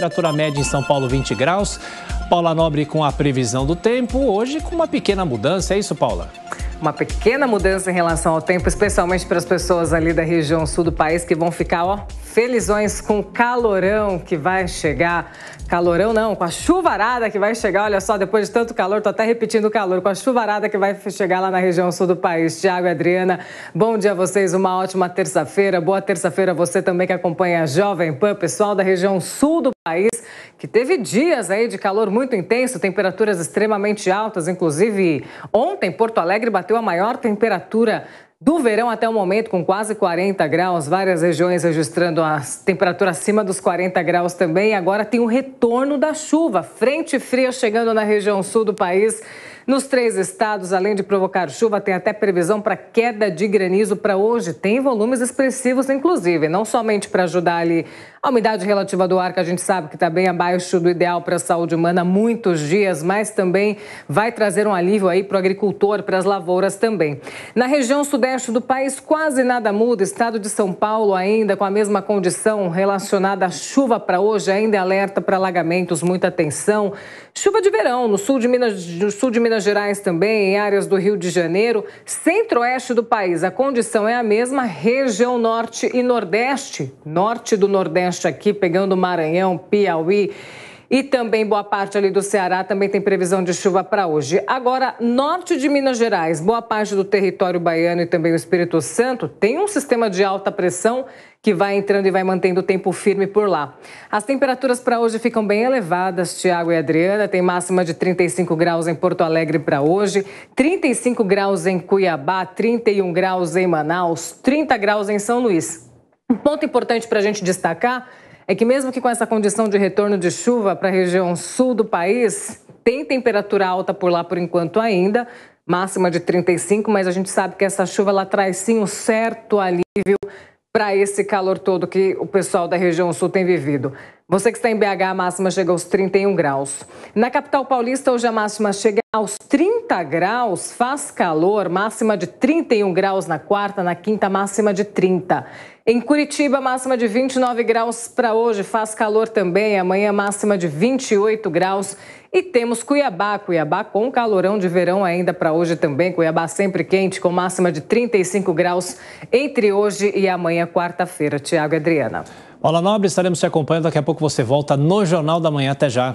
temperatura média em São Paulo 20 graus. Paula Nobre com a previsão do tempo, hoje com uma pequena mudança, é isso, Paula? uma pequena mudança em relação ao tempo, especialmente para as pessoas ali da região sul do país que vão ficar, ó, felizões com o calorão que vai chegar. Calorão não, com a chuvarada que vai chegar. Olha só, depois de tanto calor, tô até repetindo o calor, com a chuvarada que vai chegar lá na região sul do país. Tiago e Adriana, bom dia a vocês, uma ótima terça-feira. Boa terça-feira a você também que acompanha a Jovem Pan, pessoal da região sul do país que teve dias aí de calor muito intenso, temperaturas extremamente altas, inclusive ontem Porto Alegre bateu a maior temperatura do verão até o momento, com quase 40 graus, várias regiões registrando a temperatura acima dos 40 graus também. Agora tem o retorno da chuva. Frente fria chegando na região sul do país. Nos três estados, além de provocar chuva, tem até previsão para queda de granizo para hoje. Tem volumes expressivos, inclusive, não somente para ajudar ali a umidade relativa do ar, que a gente sabe que está bem abaixo do ideal para a saúde humana há muitos dias, mas também vai trazer um alívio aí para o agricultor, para as lavouras também. Na região sudeste, resto do país quase nada muda. Estado de São Paulo ainda com a mesma condição relacionada à chuva para hoje, ainda é alerta para alagamentos, muita atenção. Chuva de verão no sul de Minas, no sul de Minas Gerais também, em áreas do Rio de Janeiro, centro-oeste do país. A condição é a mesma, região norte e nordeste, norte do nordeste aqui pegando Maranhão, Piauí e também boa parte ali do Ceará também tem previsão de chuva para hoje. Agora, norte de Minas Gerais, boa parte do território baiano e também o Espírito Santo tem um sistema de alta pressão que vai entrando e vai mantendo o tempo firme por lá. As temperaturas para hoje ficam bem elevadas, Tiago e Adriana. Tem máxima de 35 graus em Porto Alegre para hoje, 35 graus em Cuiabá, 31 graus em Manaus, 30 graus em São Luís. Um ponto importante para a gente destacar é que, mesmo que com essa condição de retorno de chuva para a região sul do país, tem temperatura alta por lá por enquanto ainda, máxima de 35, mas a gente sabe que essa chuva ela traz sim um certo alívio para esse calor todo que o pessoal da região sul tem vivido. Você que está em BH, a máxima chega aos 31 graus. Na capital paulista, hoje a máxima chega aos 30 graus, faz calor, máxima de 31 graus na quarta, na quinta, máxima de 30. Em Curitiba, máxima de 29 graus para hoje, faz calor também, amanhã máxima de 28 graus. E temos Cuiabá, Cuiabá com calorão de verão ainda para hoje também, Cuiabá sempre quente, com máxima de 35 graus entre hoje e amanhã, quarta-feira. Tiago Adriana. Olá, Nobre, estaremos te acompanhando. Daqui a pouco você volta no Jornal da Manhã. Até já.